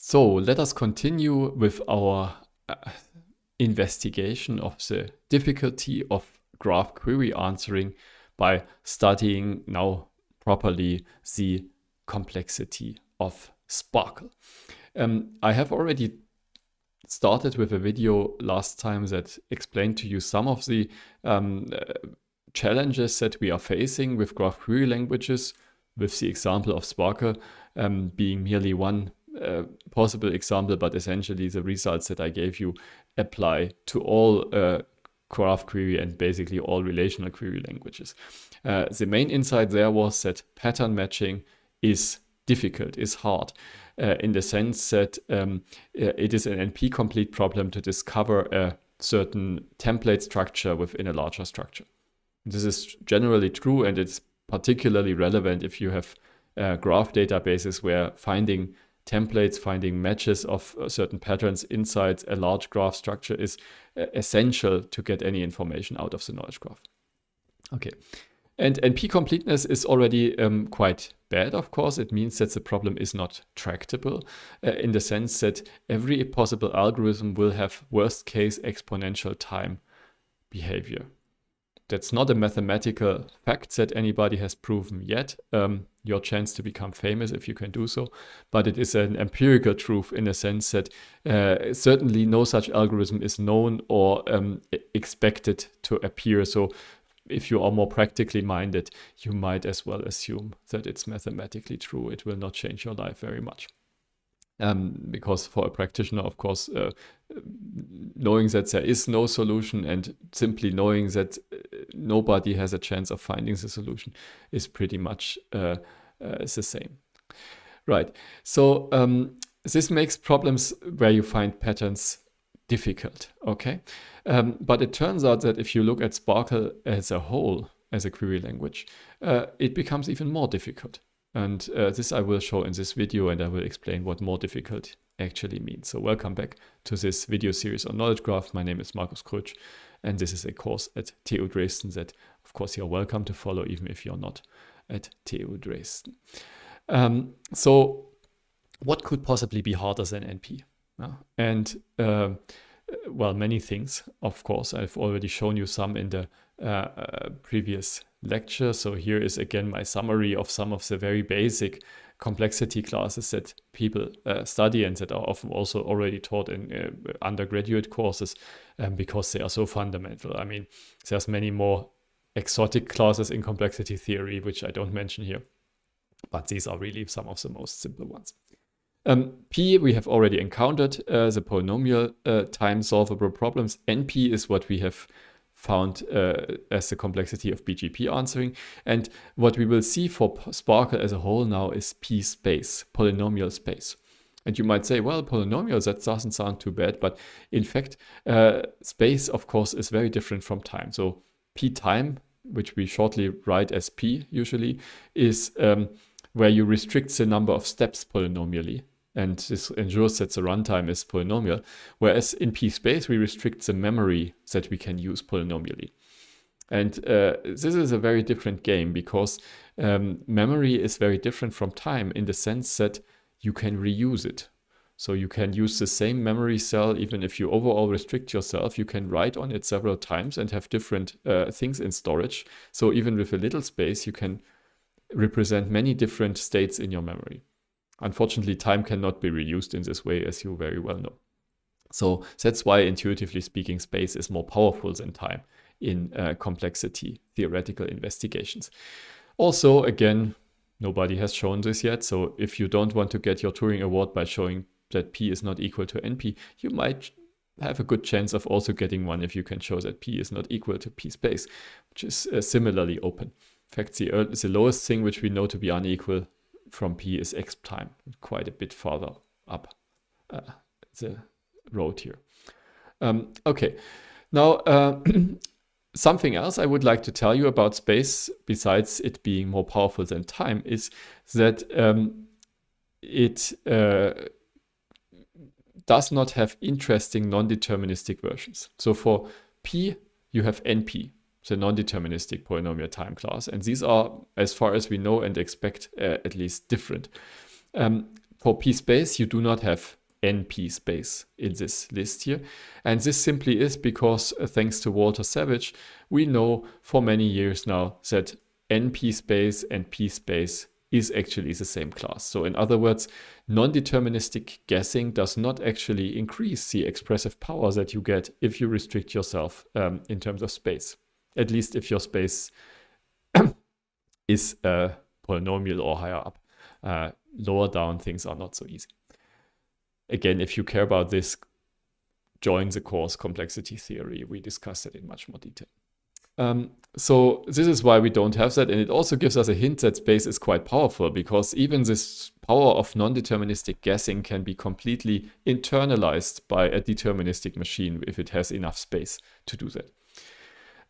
So let us continue with our uh, investigation of the difficulty of graph query answering by studying now properly the complexity of Sparkle. Um, I have already started with a video last time that explained to you some of the um, uh, challenges that we are facing with graph query languages, with the example of Sparkle um, being merely one possible example, but essentially the results that I gave you apply to all uh, graph query and basically all relational query languages. Uh, the main insight there was that pattern matching is difficult, is hard, uh, in the sense that um, uh, it is an NP-complete problem to discover a certain template structure within a larger structure. This is generally true and it's particularly relevant if you have uh, graph databases where finding templates, finding matches of uh, certain patterns inside a large graph structure is uh, essential to get any information out of the knowledge graph. Okay. And NP completeness is already um, quite bad, of course. It means that the problem is not tractable uh, in the sense that every possible algorithm will have worst case exponential time behavior that's not a mathematical fact that anybody has proven yet. Um, your chance to become famous if you can do so, but it is an empirical truth in a sense that uh, certainly no such algorithm is known or um, expected to appear. So if you are more practically minded, you might as well assume that it's mathematically true. It will not change your life very much. Um, because for a practitioner, of course, uh, knowing that there is no solution and simply knowing that uh, nobody has a chance of finding the solution is pretty much uh, uh, the same. Right. So um, this makes problems where you find patterns difficult. Okay. Um, but it turns out that if you look at Sparkle as a whole, as a query language, uh, it becomes even more difficult and uh, this I will show in this video and I will explain what more difficult actually means. So welcome back to this video series on Knowledge Graph. My name is Markus Krutsch and this is a course at TU Dresden that of course you're welcome to follow even if you're not at TU Dresden. Um, so what could possibly be harder than NP? Uh, and uh, well, many things, of course. I've already shown you some in the uh, uh previous lecture. So here is again my summary of some of the very basic complexity classes that people uh, study and that are often also already taught in uh, undergraduate courses um, because they are so fundamental. I mean, there's many more exotic classes in complexity theory, which I don't mention here, but these are really some of the most simple ones. Um, P we have already encountered, uh, the polynomial uh, time solvable problems. NP is what we have found uh, as the complexity of BGP answering. And what we will see for Sparkle as a whole now is P space, polynomial space. And you might say, well, polynomials, that doesn't sound too bad. But in fact, uh, space, of course, is very different from time. So P time, which we shortly write as P usually, is um, where you restrict the number of steps polynomially and this ensures that the runtime is polynomial. Whereas in pSpace, we restrict the memory that we can use polynomially. And uh, this is a very different game because um, memory is very different from time in the sense that you can reuse it. So you can use the same memory cell, even if you overall restrict yourself, you can write on it several times and have different uh, things in storage. So even with a little space, you can represent many different states in your memory. Unfortunately, time cannot be reused in this way, as you very well know. So that's why, intuitively speaking, space is more powerful than time in uh, complexity theoretical investigations. Also, again, nobody has shown this yet. So if you don't want to get your Turing award by showing that P is not equal to NP, you might have a good chance of also getting one if you can show that P is not equal to P space, which is uh, similarly open. In fact, the, the lowest thing which we know to be unequal from P is X time, quite a bit farther up uh, the road here. Um, okay, now uh, something else I would like to tell you about space, besides it being more powerful than time, is that um, it uh, does not have interesting non-deterministic versions. So for P, you have NP the non-deterministic polynomial time class. And these are, as far as we know and expect, uh, at least different. Um, for p-space, you do not have np space in this list here. And this simply is because, uh, thanks to Walter Savage, we know for many years now that np space and p space is actually the same class. So in other words, non-deterministic guessing does not actually increase the expressive power that you get if you restrict yourself um, in terms of space at least if your space is a uh, polynomial or higher up. Uh, lower down, things are not so easy. Again, if you care about this, join the course Complexity Theory. We discuss it in much more detail. Um, so this is why we don't have that. And it also gives us a hint that space is quite powerful because even this power of non-deterministic guessing can be completely internalized by a deterministic machine if it has enough space to do that.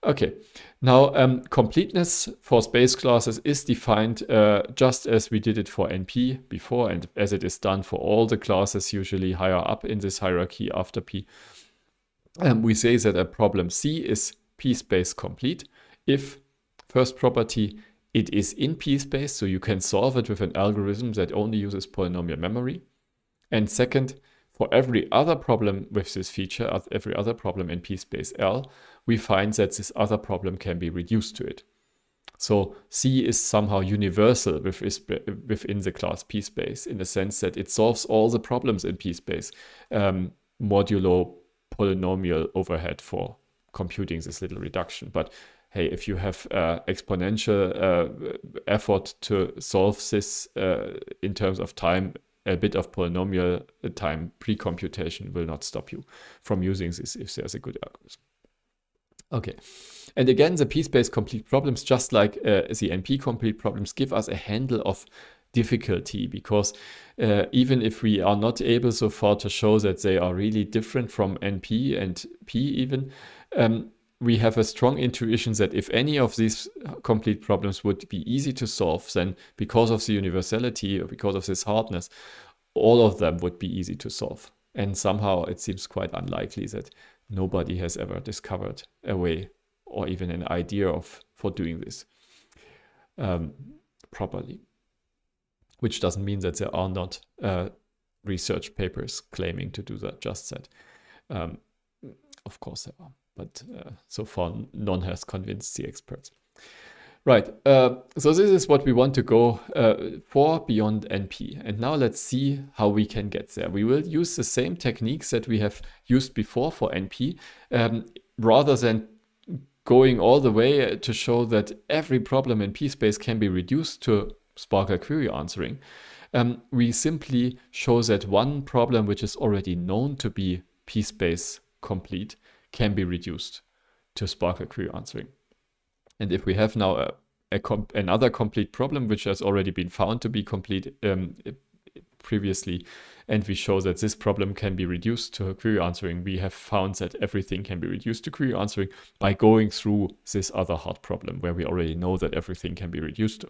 Okay, now um, completeness for space classes is defined uh, just as we did it for NP before and as it is done for all the classes usually higher up in this hierarchy after P. Um, we say that a problem C is P space complete if, first property, it is in P space, so you can solve it with an algorithm that only uses polynomial memory. And second, for every other problem with this feature, every other problem in P space L, we find that this other problem can be reduced to it. So C is somehow universal within the class P space in the sense that it solves all the problems in P space um, modulo polynomial overhead for computing this little reduction. But hey, if you have uh, exponential uh, effort to solve this uh, in terms of time, a bit of polynomial time pre-computation will not stop you from using this if there's a good algorithm. Okay, and again, the p-space complete problems, just like uh, the NP complete problems, give us a handle of difficulty because uh, even if we are not able so far to show that they are really different from NP and P even, um, we have a strong intuition that if any of these complete problems would be easy to solve, then because of the universality or because of this hardness, all of them would be easy to solve. And somehow it seems quite unlikely that nobody has ever discovered a way or even an idea of for doing this um, properly. Which doesn't mean that there are not uh, research papers claiming to do that, just that. Um, of course there are. But uh, so far, none has convinced the experts. Right, uh, so this is what we want to go uh, for beyond NP. And now let's see how we can get there. We will use the same techniques that we have used before for NP, um, rather than going all the way to show that every problem in P space can be reduced to Sparkle query answering. Um, we simply show that one problem which is already known to be P space complete can be reduced to Sparkle query answering. And if we have now a, a comp another complete problem, which has already been found to be complete um, previously, and we show that this problem can be reduced to query answering, we have found that everything can be reduced to query answering by going through this other hard problem where we already know that everything can be reduced to.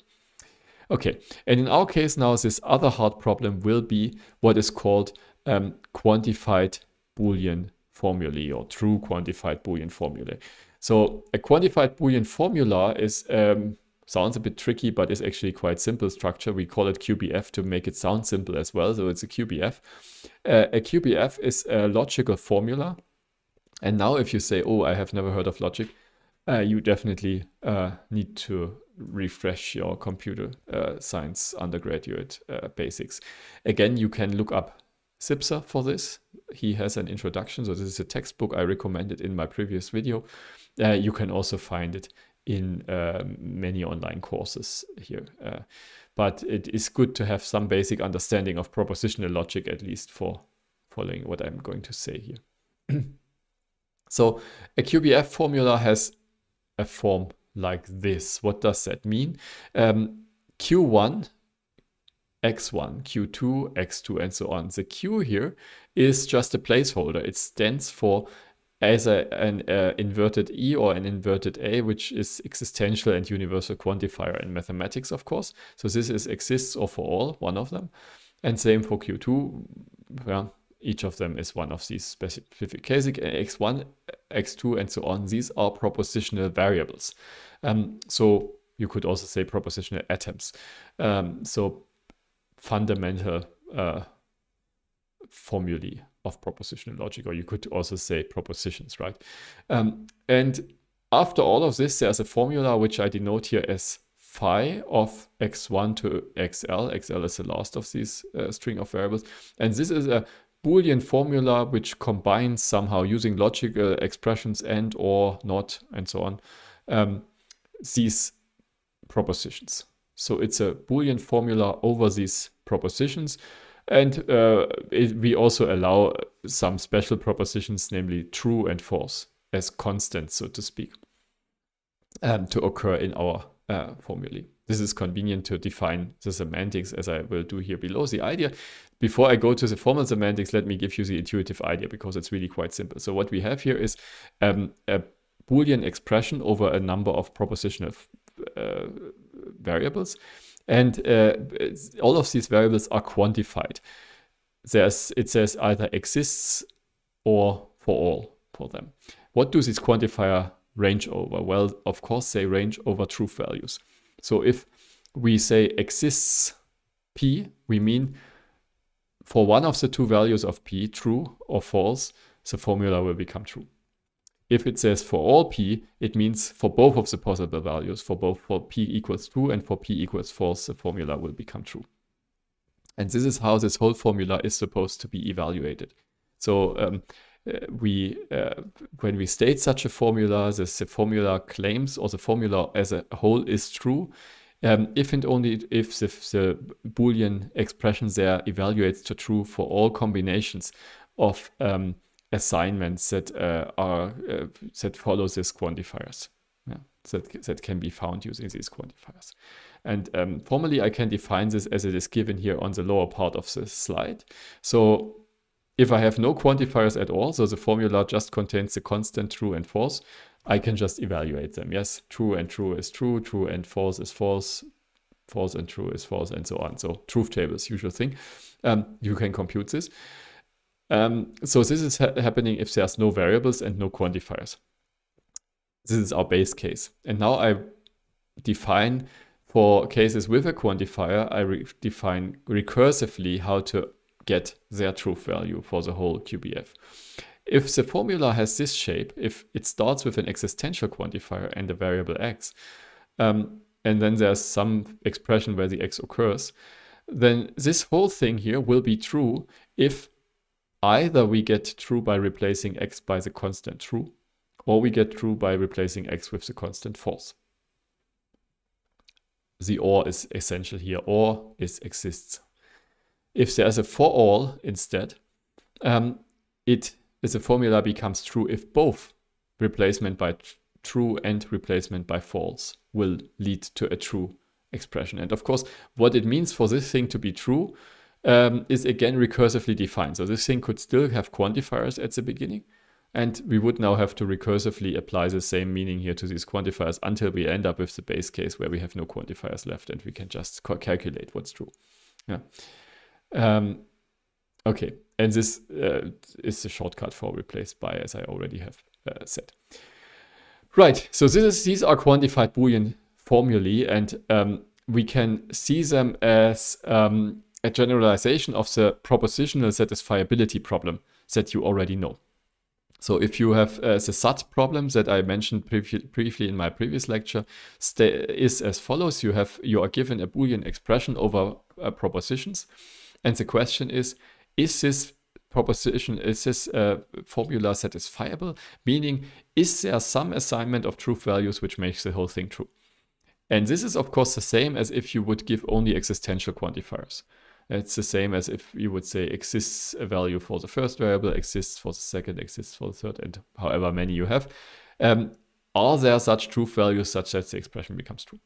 Okay, and in our case now, this other hard problem will be what is called um, quantified Boolean formulae or true quantified Boolean formulae. So a quantified Boolean formula is um, sounds a bit tricky, but is actually quite simple structure. We call it QBF to make it sound simple as well. So it's a QBF. Uh, a QBF is a logical formula. And now if you say, oh, I have never heard of logic, uh, you definitely uh, need to refresh your computer uh, science undergraduate uh, basics. Again, you can look up Sipsa for this. He has an introduction. So this is a textbook I recommended in my previous video. Uh, you can also find it in uh, many online courses here. Uh, but it is good to have some basic understanding of propositional logic, at least for following what I'm going to say here. so a QBF formula has a form like this. What does that mean? Um, Q1 X1, Q2, X2, and so on. The Q here is just a placeholder. It stands for either an uh, inverted E or an inverted A, which is existential and universal quantifier in mathematics, of course. So this is exists or for all, one of them. And same for Q2. Well, each of them is one of these specific cases. X1, X2, and so on. These are propositional variables. Um, so you could also say propositional atoms. Um, so fundamental uh, formulae of propositional logic, or you could also say propositions, right? Um, and after all of this, there's a formula which I denote here as phi of x1 to xl. xl is the last of these uh, string of variables. And this is a Boolean formula which combines somehow using logical expressions and or not and so on um, these propositions. So it's a Boolean formula over these propositions. And uh, it, we also allow some special propositions, namely true and false, as constants, so to speak, um, to occur in our uh, formulae. This is convenient to define the semantics, as I will do here below the idea. Before I go to the formal semantics, let me give you the intuitive idea, because it's really quite simple. So what we have here is um, a Boolean expression over a number of propositional uh, variables. And uh, all of these variables are quantified. There's, it says either exists or for all for them. What do these quantifier range over? Well, of course, they range over truth values. So if we say exists p, we mean for one of the two values of p, true or false, the formula will become true. If it says for all p, it means for both of the possible values, for both for p equals true and for p equals false, the formula will become true. And this is how this whole formula is supposed to be evaluated. So um, uh, we, uh, when we state such a formula, this, the formula claims or the formula as a whole is true, um, if and only if the, the, Boolean expression there evaluates to true for all combinations of um, assignments that uh, are uh, that follow these quantifiers yeah, that, that can be found using these quantifiers. And um, formally, I can define this as it is given here on the lower part of the slide. So if I have no quantifiers at all, so the formula just contains the constant true and false, I can just evaluate them. Yes, true and true is true, true and false is false, false and true is false, and so on. So truth tables, usual thing. Um, you can compute this. Um, so this is ha happening if there's no variables and no quantifiers. This is our base case. And now I define for cases with a quantifier, I re define recursively how to get their truth value for the whole QBF. If the formula has this shape, if it starts with an existential quantifier and a variable x, um, and then there's some expression where the x occurs, then this whole thing here will be true if either we get true by replacing x by the constant true, or we get true by replacing x with the constant false. The OR is essential here, OR is exists. If there's a for all instead, um, it is a formula becomes true if both replacement by true and replacement by false will lead to a true expression. And of course, what it means for this thing to be true um, is again recursively defined. So this thing could still have quantifiers at the beginning. And we would now have to recursively apply the same meaning here to these quantifiers until we end up with the base case where we have no quantifiers left and we can just calculate what's true. Yeah. Um, okay. And this uh, is the shortcut for replaced by, as I already have uh, said. Right. So this is these are quantified Boolean formulae, and um, we can see them as um, a generalization of the propositional satisfiability problem that you already know. So if you have uh, the SAT problem that I mentioned briefly in my previous lecture is as follows. You have you are given a Boolean expression over uh, propositions. And the question is, is this proposition, is this uh, formula satisfiable? Meaning, is there some assignment of truth values which makes the whole thing true? And this is of course the same as if you would give only existential quantifiers. It's the same as if you would say exists a value for the first variable, exists for the second, exists for the third, and however many you have. Um, are there such truth values such that the expression becomes true?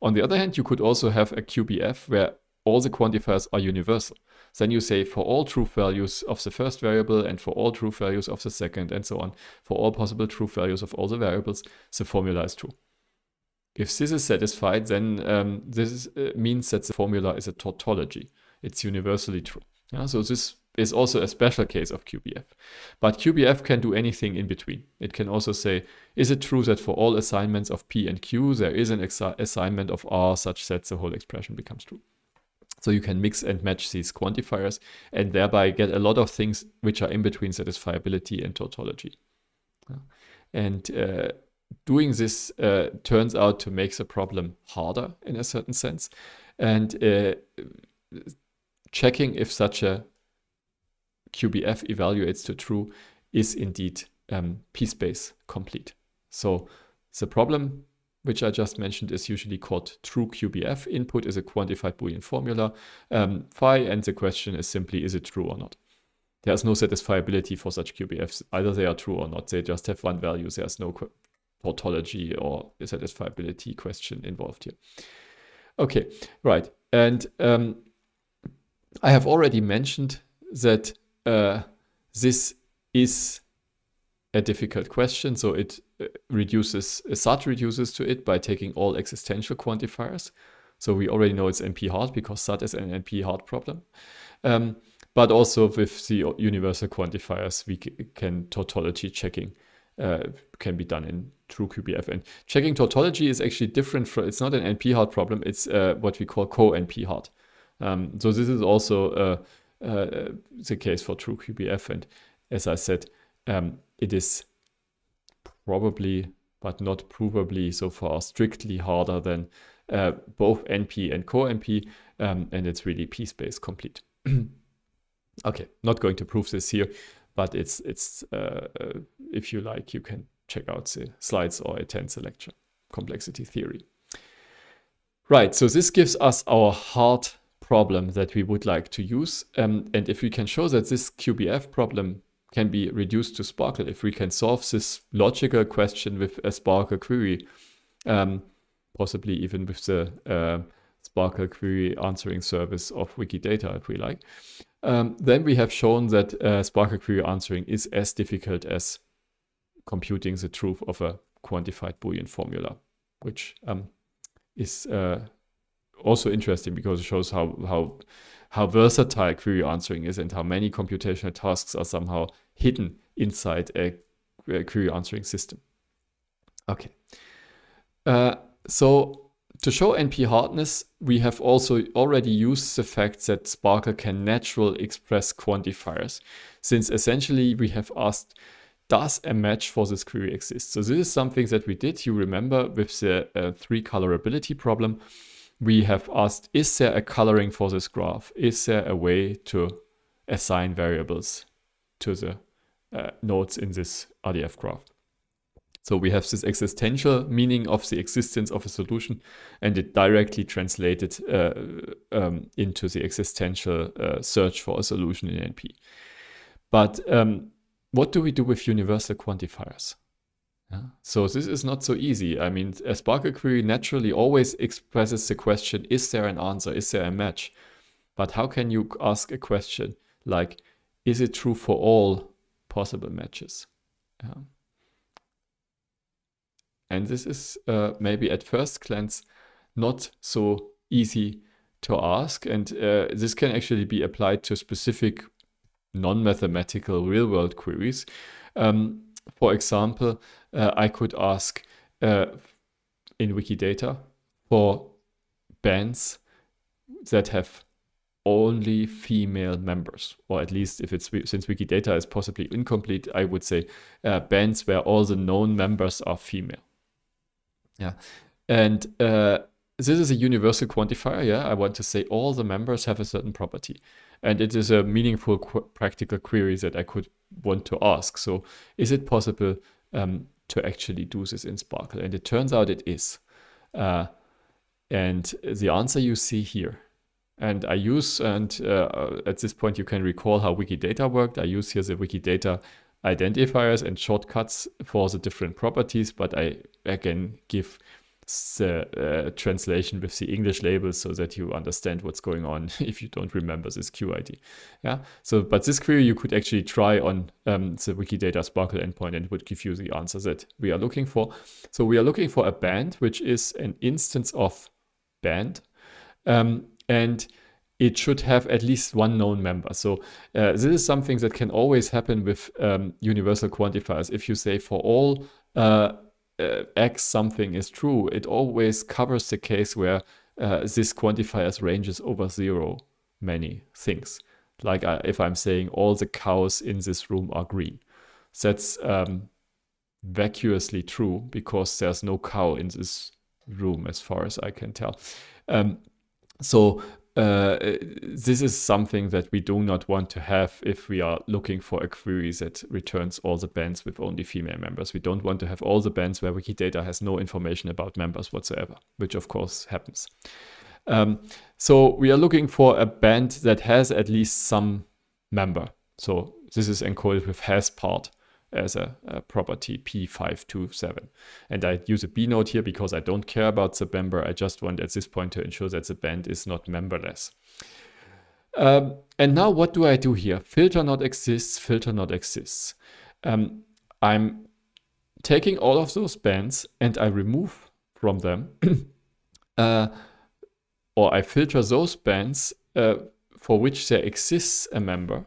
On the other hand, you could also have a QBF where all the quantifiers are universal. Then you say for all truth values of the first variable and for all truth values of the second and so on, for all possible truth values of all the variables, the formula is true. If this is satisfied, then um, this is, uh, means that the formula is a tautology it's universally true. Yeah? So this is also a special case of QBF. But QBF can do anything in between. It can also say, is it true that for all assignments of P and Q, there is an assignment of R such that the whole expression becomes true? So you can mix and match these quantifiers and thereby get a lot of things which are in between satisfiability and tautology. And uh, doing this uh, turns out to make the problem harder in a certain sense. And uh, checking if such a QBF evaluates to true is indeed um, p-space complete. So the problem which I just mentioned is usually called true QBF. Input is a quantified Boolean formula, um, phi, and the question is simply, is it true or not? There's no satisfiability for such QBFs. Either they are true or not. They just have one value. There's no tautology or satisfiability question involved here. Okay, right. And um, I have already mentioned that uh, this is a difficult question. So it uh, reduces, uh, Assad reduces to it by taking all existential quantifiers. So we already know it's NP hard because SAT is an NP hard problem. Um, but also with the universal quantifiers, we can tautology checking uh, can be done in true QBF. And checking tautology is actually different from, it's not an NP hard problem. It's uh, what we call co-NP hard. Um, so this is also uh, uh, the case for true QBF, And as I said, um, it is probably, but not provably so far, strictly harder than uh, both NP and core NP. um, and it's really p-space complete. okay, not going to prove this here, but it's it's uh, uh, if you like, you can check out the slides or attend the lecture, complexity theory. Right, so this gives us our hard problem that we would like to use. Um, and if we can show that this QBF problem can be reduced to Sparkle, if we can solve this logical question with a Sparkle query, um, possibly even with the uh, Sparkle query answering service of Wikidata if we like, um, then we have shown that uh, Sparkle query answering is as difficult as computing the truth of a quantified Boolean formula, which um, is uh, also interesting because it shows how how how versatile query answering is and how many computational tasks are somehow hidden inside a, a query answering system. Okay. Uh, so to show NP hardness, we have also already used the fact that Sparkle can natural express quantifiers, since essentially we have asked, does a match for this query exist? So this is something that we did, you remember, with the uh, three colorability problem, we have asked, is there a coloring for this graph? Is there a way to assign variables to the uh, nodes in this RDF graph? So we have this existential meaning of the existence of a solution and it directly translated uh, um, into the existential uh, search for a solution in NP. But um, what do we do with universal quantifiers? Yeah. So this is not so easy. I mean, a Sparkle query naturally always expresses the question, is there an answer? Is there a match? But how can you ask a question like, is it true for all possible matches? Yeah. And this is uh, maybe at first glance not so easy to ask. And uh, this can actually be applied to specific non-mathematical real-world queries. Um, for example, uh, I could ask uh, in Wikidata for bands that have only female members, or at least if it's since Wikidata is possibly incomplete, I would say uh, bands where all the known members are female. Yeah, and uh, this is a universal quantifier. Yeah, I want to say all the members have a certain property and it is a meaningful qu practical query that I could want to ask. So is it possible um, to actually do this in Sparkle? And it turns out it is. Uh, and the answer you see here. And I use, and uh, at this point you can recall how Wikidata worked. I use here the Wikidata identifiers and shortcuts for the different properties, but I again give the uh, translation with the English label so that you understand what's going on if you don't remember this QID. Yeah. So, but this query you could actually try on um, the Wikidata Sparkle endpoint and it would give you the answer that we are looking for. So we are looking for a band, which is an instance of band. Um, and it should have at least one known member. So uh, this is something that can always happen with um, universal quantifiers. If you say for all uh, uh, x something is true, it always covers the case where uh, this quantifiers ranges over zero many things. Like uh, if I'm saying all the cows in this room are green. That's um, vacuously true because there's no cow in this room as far as I can tell. Um, so uh, this is something that we do not want to have if we are looking for a query that returns all the bands with only female members. We don't want to have all the bands where Wikidata has no information about members whatsoever, which of course happens. Um, so we are looking for a band that has at least some member. So this is encoded with has part as a, a property P527. And I use a B node here because I don't care about the member. I just want at this point to ensure that the band is not memberless. Um, and now what do I do here? Filter not exists, filter not exists. Um, I'm taking all of those bands and I remove from them uh, or I filter those bands uh, for which there exists a member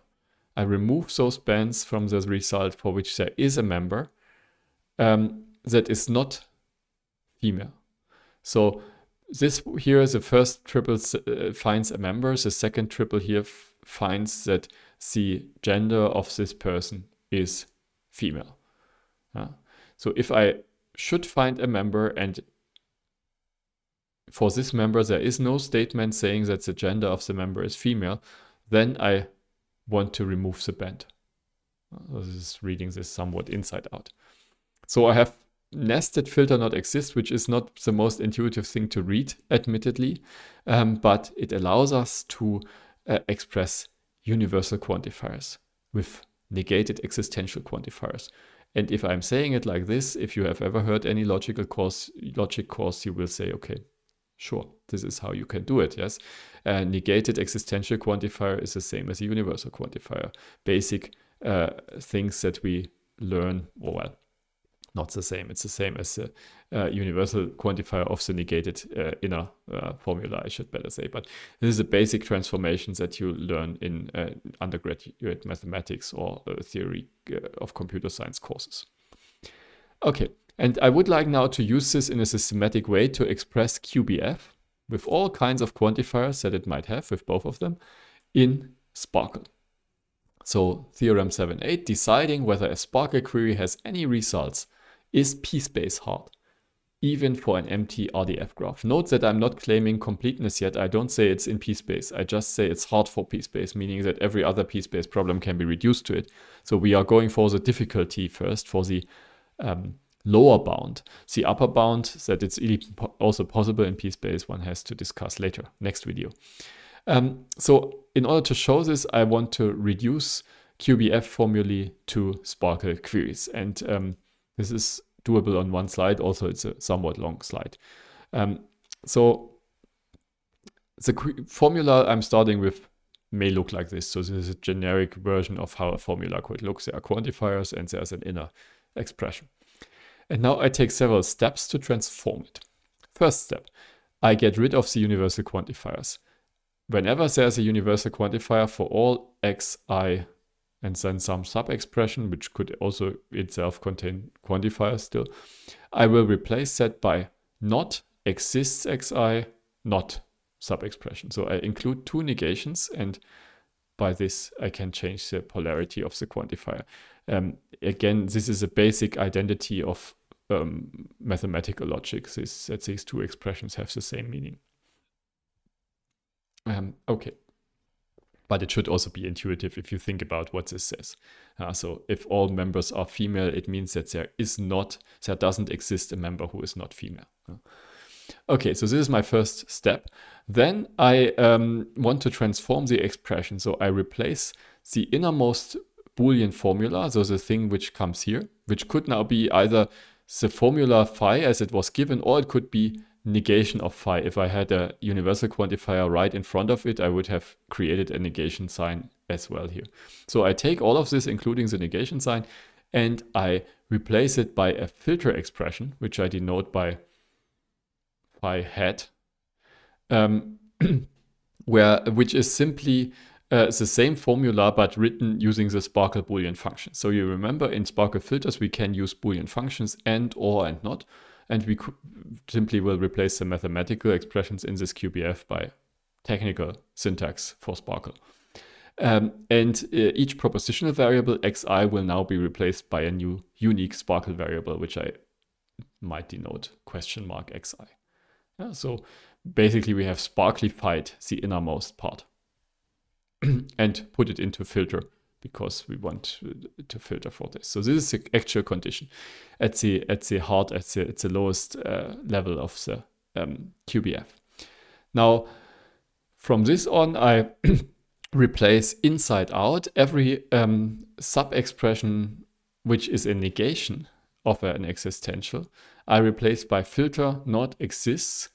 I remove those bands from the result for which there is a member um, that is not female. So this here, the first triple uh, finds a member, the second triple here finds that the gender of this person is female. Uh, so if I should find a member and for this member there is no statement saying that the gender of the member is female, then I want to remove the band. Uh, this reading this somewhat inside out. So I have nested filter not exist, which is not the most intuitive thing to read, admittedly, um, but it allows us to uh, express universal quantifiers with negated existential quantifiers. And if I'm saying it like this, if you have ever heard any logical course, logic course, you will say, okay, Sure, this is how you can do it, yes? A negated existential quantifier is the same as a universal quantifier. Basic uh, things that we learn, or well, not the same. It's the same as the uh, universal quantifier of the negated uh, inner uh, formula, I should better say. But this is a basic transformation that you learn in uh, undergraduate mathematics or uh, theory of computer science courses. Okay, and I would like now to use this in a systematic way to express QBF with all kinds of quantifiers that it might have with both of them in Sparkle. So theorem 7.8, deciding whether a Sparkle query has any results is p-space hard, even for an empty RDF graph. Note that I'm not claiming completeness yet. I don't say it's in p-space. I just say it's hard for p-space, meaning that every other p-space problem can be reduced to it. So we are going for the difficulty first, for the um, lower bound. The upper bound that it's also possible in p-space one has to discuss later, next video. Um, so in order to show this, I want to reduce QBF formulae to Sparkle queries. And um, this is doable on one slide. Also, it's a somewhat long slide. Um, so the formula I'm starting with may look like this. So this is a generic version of how a formula could look. There are quantifiers and there's an inner expression. And now I take several steps to transform it. First step, I get rid of the universal quantifiers. Whenever there's a universal quantifier for all x, i, and then some sub-expression, which could also itself contain quantifiers still, I will replace that by not exists xi, not sub-expression. So I include two negations and by this, I can change the polarity of the quantifier. Um, again, this is a basic identity of um, mathematical logic, this, that these two expressions have the same meaning. Um, okay. But it should also be intuitive if you think about what this says. Uh, so if all members are female, it means that there is not, there doesn't exist a member who is not female. Uh, Okay, so this is my first step. Then I um, want to transform the expression. So I replace the innermost Boolean formula, so the thing which comes here, which could now be either the formula phi as it was given, or it could be negation of phi. If I had a universal quantifier right in front of it, I would have created a negation sign as well here. So I take all of this, including the negation sign, and I replace it by a filter expression, which I denote by pi hat, um, where which is simply uh, the same formula but written using the Sparkle Boolean function. So you remember in Sparkle filters we can use Boolean functions and, or, and not, and we simply will replace the mathematical expressions in this QBF by technical syntax for Sparkle. Um, and uh, each propositional variable xi will now be replaced by a new unique Sparkle variable, which I might denote question mark xi. Yeah, so basically we have sparklified the innermost part and put it into filter because we want uh, to filter for this. So this is the actual condition at the at the heart at the at the lowest uh, level of the um, QBF. Now from this on I replace inside out every um, sub expression which is a negation offer an existential. I replace by filter not exists.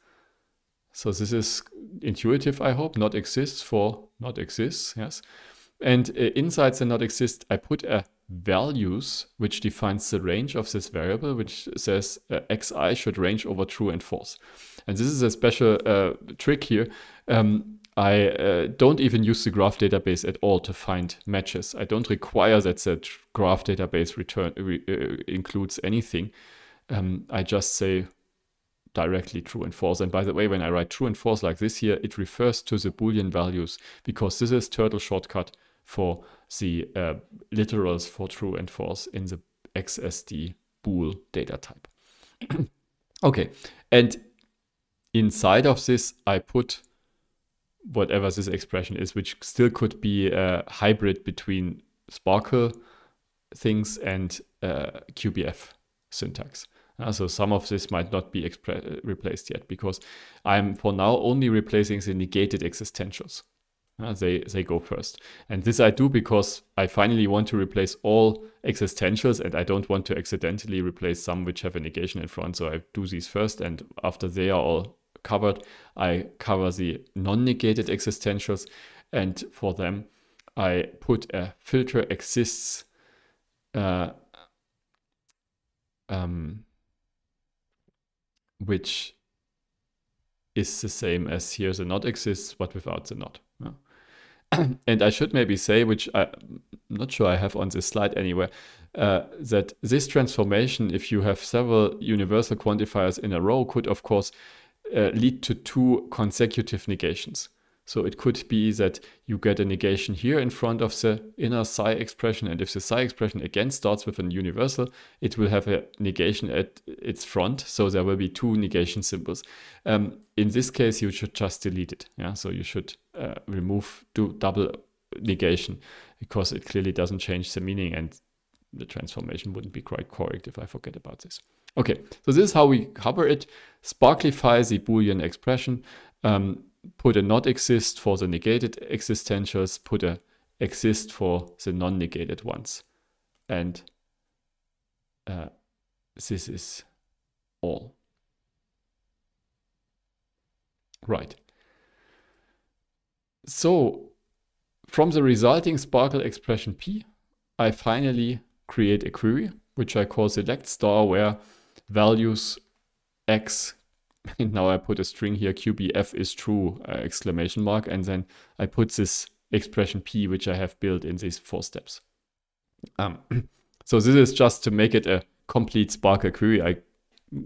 So this is intuitive, I hope, not exists for not exists, yes. And uh, inside the not exist, I put a uh, values which defines the range of this variable, which says uh, xi should range over true and false. And this is a special uh, trick here. Um, I uh, don't even use the graph database at all to find matches. I don't require that that graph database return re, uh, includes anything. Um, I just say directly true and false. And by the way, when I write true and false like this here, it refers to the Boolean values because this is turtle shortcut for the uh, literals for true and false in the XSD bool data type. okay, and inside of this, I put whatever this expression is, which still could be a hybrid between Sparkle things and uh, QBF syntax. Uh, so some of this might not be uh, replaced yet because I'm for now only replacing the negated existentials. Uh, they, they go first. And this I do because I finally want to replace all existentials and I don't want to accidentally replace some which have a negation in front. So I do these first and after they are all covered, I cover the non-negated existentials. And for them, I put a filter exists uh, um, which is the same as here the not exists, but without the not. Yeah. and I should maybe say, which I'm not sure I have on this slide anywhere, uh, that this transformation, if you have several universal quantifiers in a row, could of course uh, lead to two consecutive negations. So it could be that you get a negation here in front of the inner psi expression. And if the psi expression again starts with a universal, it will have a negation at its front. So there will be two negation symbols. Um, in this case, you should just delete it. Yeah, So you should uh, remove do double negation because it clearly doesn't change the meaning and the transformation wouldn't be quite correct if I forget about this. Okay, so this is how we cover it. Sparklify the Boolean expression, um, put a not exist for the negated existentials, put a exist for the non-negated ones. And uh, this is all. Right. So from the resulting Sparkle expression P, I finally create a query, which I call select star where values x now I put a string here, QBF is true, uh, exclamation mark, and then I put this expression P, which I have built in these four steps. Um, so this is just to make it a complete Sparker query. I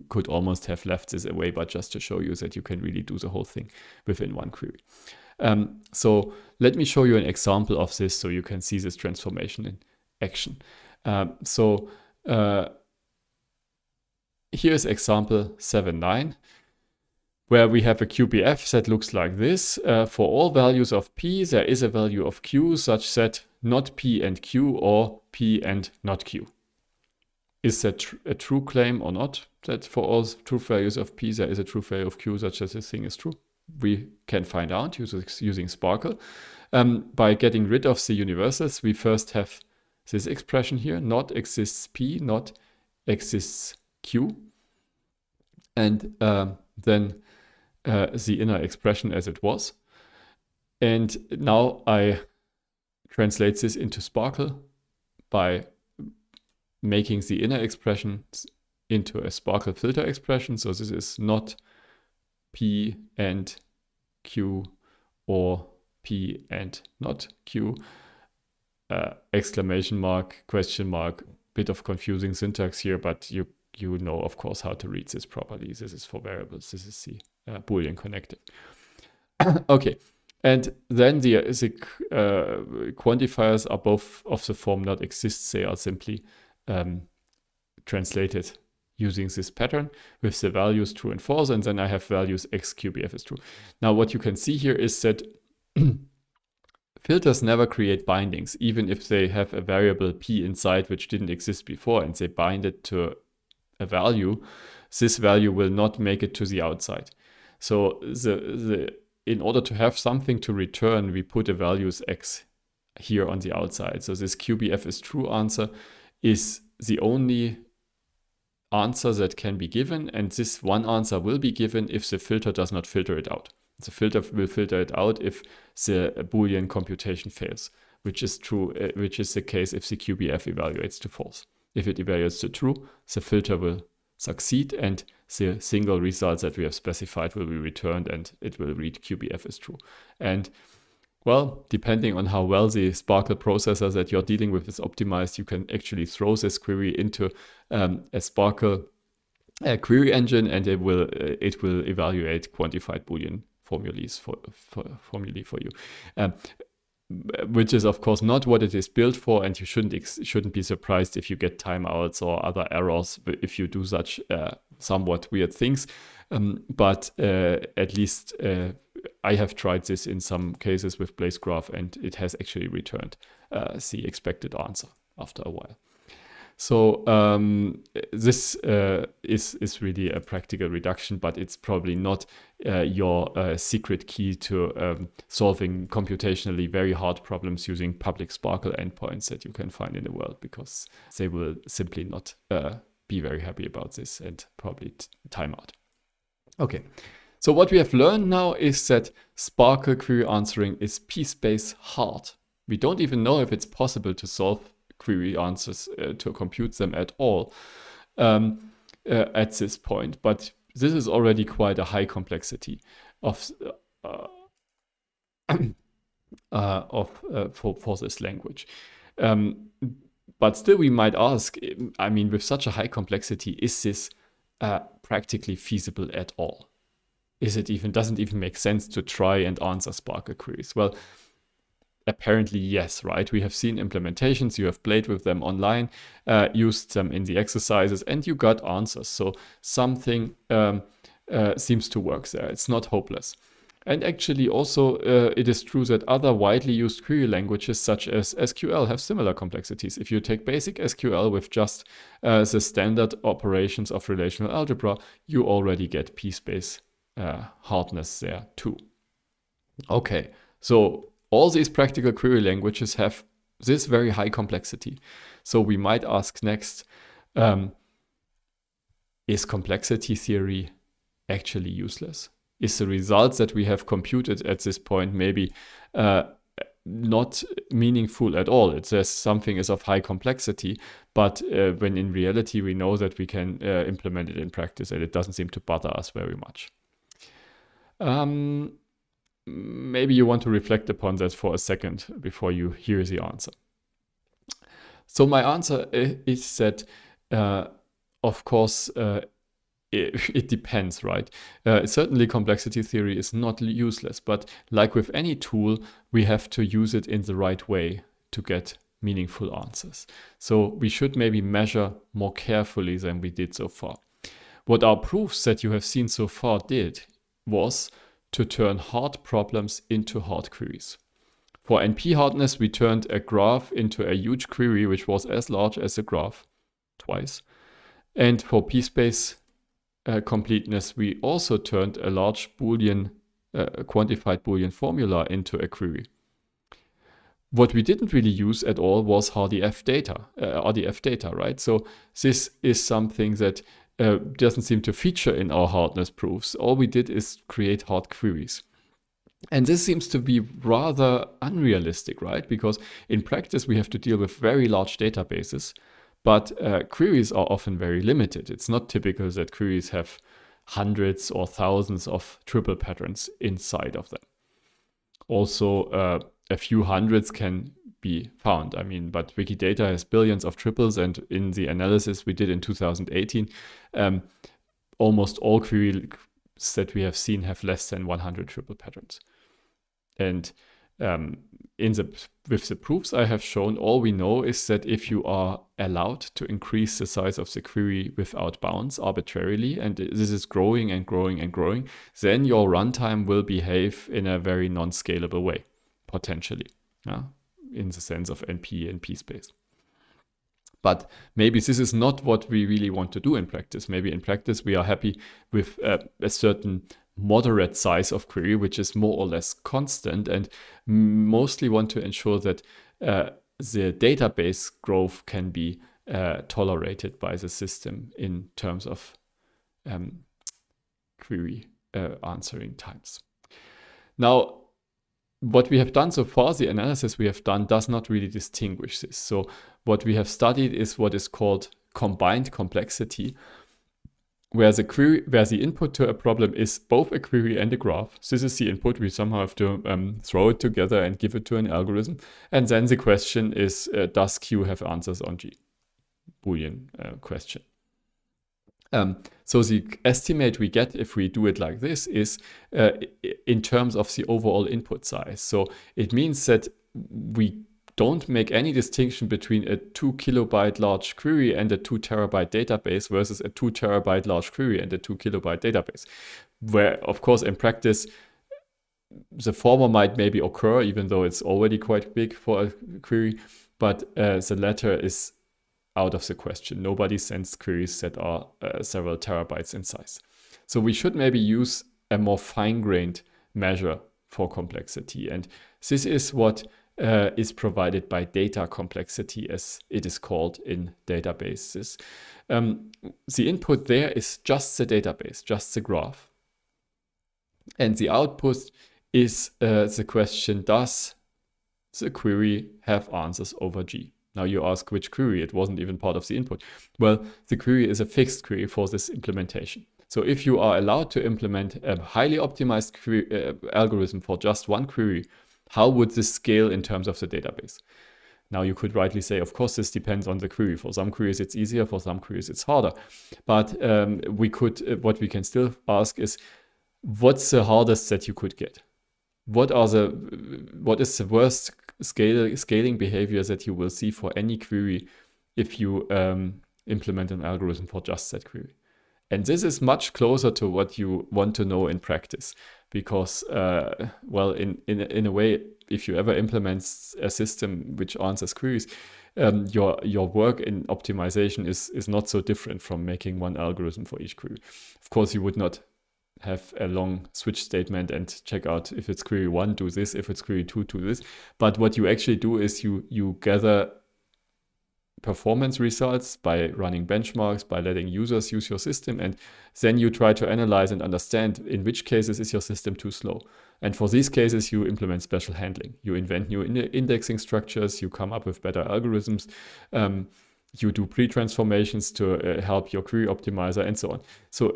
could almost have left this away, but just to show you that you can really do the whole thing within one query. Um, so let me show you an example of this so you can see this transformation in action. Um, so uh, here is example 7.9, where we have a QPF that looks like this. Uh, for all values of P, there is a value of Q such that not P and Q or P and not Q. Is that tr a true claim or not? That for all true values of P, there is a true value of Q such that this thing is true? We can find out using, using Sparkle. Um, by getting rid of the universals, we first have this expression here, not exists P, not exists q, and uh, then uh, the inner expression as it was. And now I translate this into Sparkle by making the inner expression into a Sparkle filter expression. So this is not P and Q or P and not Q, uh, exclamation mark, question mark, bit of confusing syntax here, but you you know, of course, how to read this properly. This is for variables. This is the uh, Boolean connective. okay. And then the, uh, the uh, quantifiers are both of the form not exists. They are simply um, translated using this pattern with the values true and false. And then I have values x qbf is true. Now, what you can see here is that filters never create bindings, even if they have a variable p inside which didn't exist before and they bind it to a value, this value will not make it to the outside. So the, the in order to have something to return, we put a values x here on the outside. So this QBF is true answer is the only answer that can be given. And this one answer will be given if the filter does not filter it out. The filter will filter it out if the Boolean computation fails, which is true, eh, which is the case if the QBF evaluates to false. If it evaluates to true, the filter will succeed and the single result that we have specified will be returned and it will read QBF is true. And well, depending on how well the Sparkle processor that you're dealing with is optimized, you can actually throw this query into um, a Sparkle uh, query engine and it will uh, it will evaluate quantified Boolean formulas for, for formulae for you. Um, which is of course not what it is built for and you shouldn't shouldn't be surprised if you get timeouts or other errors if you do such uh, somewhat weird things um, but uh, at least uh, I have tried this in some cases with Blaze Graph and it has actually returned uh, the expected answer after a while. So um, this uh, is is really a practical reduction, but it's probably not uh, your uh, secret key to um, solving computationally very hard problems using public Sparkle endpoints that you can find in the world, because they will simply not uh, be very happy about this and probably time out. Okay. So what we have learned now is that Sparkle query answering is p-space hard. We don't even know if it's possible to solve query answers uh, to compute them at all um, uh, at this point. But this is already quite a high complexity of uh, of for, for this language. Um, but still, we might ask, I mean, with such a high complexity, is this uh, practically feasible at all? Is it even, doesn't even make sense to try and answer Sparkle queries? Well, Apparently, yes, right? We have seen implementations, you have played with them online, uh, used them in the exercises, and you got answers. So something um, uh, seems to work there. It's not hopeless. And actually also uh, it is true that other widely used query languages such as SQL have similar complexities. If you take basic SQL with just uh, the standard operations of relational algebra, you already get p-space uh, hardness there too. Okay, so all these practical query languages have this very high complexity. So we might ask next, um, is complexity theory actually useless? Is the results that we have computed at this point maybe uh, not meaningful at all? It says something is of high complexity, but uh, when in reality we know that we can uh, implement it in practice and it doesn't seem to bother us very much. Um, maybe you want to reflect upon that for a second before you hear the answer. So my answer is that, uh, of course, uh, it, it, depends, right? Uh, certainly, complexity theory is not useless, but like with any tool, we have to use it in the right way to get meaningful answers. So we should maybe measure more carefully than we did so far. What our proofs that you have seen so far did was to turn hard problems into hard queries. For NP hardness, we turned a graph into a huge query, which was as large as a graph twice. And for pspace uh, completeness, we also turned a large Boolean, uh, quantified Boolean formula into a query. What we didn't really use at all was RDF data, uh, RDF data, right? So this is something that uh, doesn't seem to feature in our hardness proofs. All we did is create hard queries. And this seems to be rather unrealistic, right? Because in practice, we have to deal with very large databases, but uh, queries are often very limited. It's not typical that queries have hundreds or thousands of triple patterns inside of them. Also, uh, a few hundreds can be found. I mean, but Wikidata has billions of triples, and in the analysis we did in 2018, um, almost all queries that we have seen have less than 100 triple patterns. And um, in the with the proofs I have shown, all we know is that if you are allowed to increase the size of the query without bounds arbitrarily, and this is growing and growing and growing, then your runtime will behave in a very non-scalable way, potentially. Yeah? in the sense of NP and P space. But maybe this is not what we really want to do in practice. Maybe in practice we are happy with uh, a certain moderate size of query, which is more or less constant, and mostly want to ensure that uh, the database growth can be uh, tolerated by the system in terms of um, query uh, answering times. Now, what we have done so far, the analysis we have done does not really distinguish this. So what we have studied is what is called combined complexity, where the query, where the input to a problem is both a query and a graph. This is the input. We somehow have to um, throw it together and give it to an algorithm. And then the question is, uh, does Q have answers on G? Boolean uh, question. Um, so the estimate we get if we do it like this is uh, in terms of the overall input size. So it means that we don't make any distinction between a two kilobyte large query and a two terabyte database versus a two terabyte large query and a two kilobyte database. Where, of course, in practice, the former might maybe occur, even though it's already quite big for a query, but uh, the latter is out of the question. Nobody sends queries that are uh, several terabytes in size. So we should maybe use a more fine-grained measure for complexity. And this is what uh, is provided by data complexity, as it is called in databases. Um, the input there is just the database, just the graph. And the output is uh, the question, does the query have answers over G? Now you ask which query, it wasn't even part of the input. Well, the query is a fixed query for this implementation. So if you are allowed to implement a highly optimized query, uh, algorithm for just one query, how would this scale in terms of the database? Now you could rightly say, of course, this depends on the query. For some queries, it's easier. For some queries, it's harder. But um, we could, uh, what we can still ask is, what's the hardest that you could get? What are the, what is the worst scale, scaling behavior that you will see for any query if you um, implement an algorithm for just that query. And this is much closer to what you want to know in practice, because, uh, well, in, in, in a way, if you ever implement a system which answers queries, um, your your work in optimization is is not so different from making one algorithm for each query. Of course, you would not have a long switch statement and check out if it's query one, do this, if it's query two, do this. But what you actually do is you, you gather performance results by running benchmarks, by letting users use your system. And then you try to analyze and understand in which cases is your system too slow. And for these cases, you implement special handling. You invent new in indexing structures. You come up with better algorithms. Um, you do pre-transformations to uh, help your query optimizer and so on. So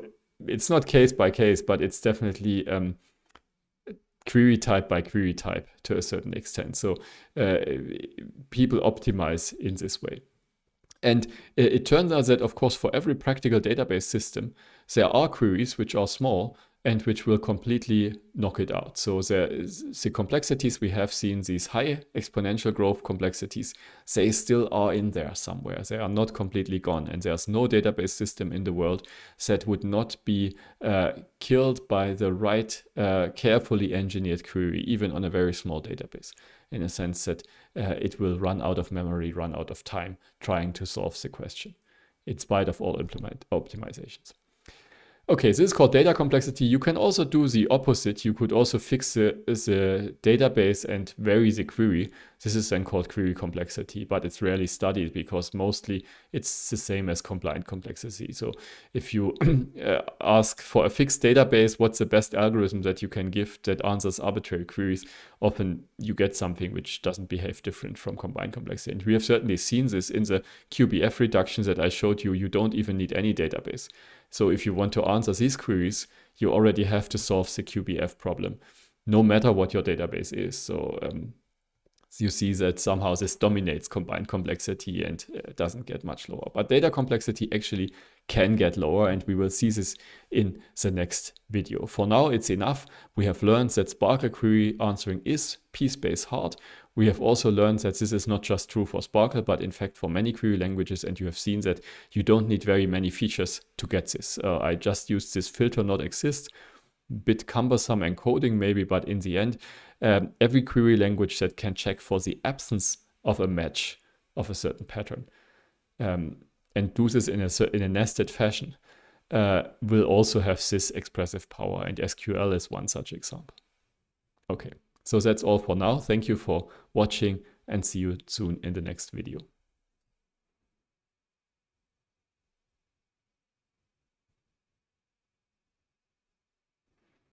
it's not case by case, but it's definitely um, query type by query type to a certain extent. So uh, people optimize in this way. And it turns out that, of course, for every practical database system, there are queries which are small, and which will completely knock it out. So the, the complexities we have seen, these high exponential growth complexities, they still are in there somewhere. They are not completely gone. And there's no database system in the world that would not be uh, killed by the right uh, carefully engineered query, even on a very small database, in a sense that uh, it will run out of memory, run out of time trying to solve the question in spite of all implement optimizations. Okay, this is called data complexity. You can also do the opposite. You could also fix the, the database and vary the query. This is then called query complexity, but it's rarely studied because mostly it's the same as compliant complexity. So if you uh, ask for a fixed database, what's the best algorithm that you can give that answers arbitrary queries, often you get something which doesn't behave different from combined complexity. And we have certainly seen this in the QBF reductions that I showed you. You don't even need any database. So if you want to answer these queries, you already have to solve the QBF problem, no matter what your database is. So um, you see that somehow this dominates combined complexity and uh, doesn't get much lower. But data complexity actually can get lower and we will see this in the next video. For now, it's enough. We have learned that Sparkle query answering is p based hard. We have also learned that this is not just true for Sparkle, but in fact for many query languages. And you have seen that you don't need very many features to get this. Uh, I just used this filter not exist bit cumbersome encoding maybe, but in the end, um, every query language that can check for the absence of a match of a certain pattern um, and do this in a, in a nested fashion uh, will also have this expressive power. And SQL is one such example. Okay, so that's all for now. Thank you for watching and see you soon in the next video.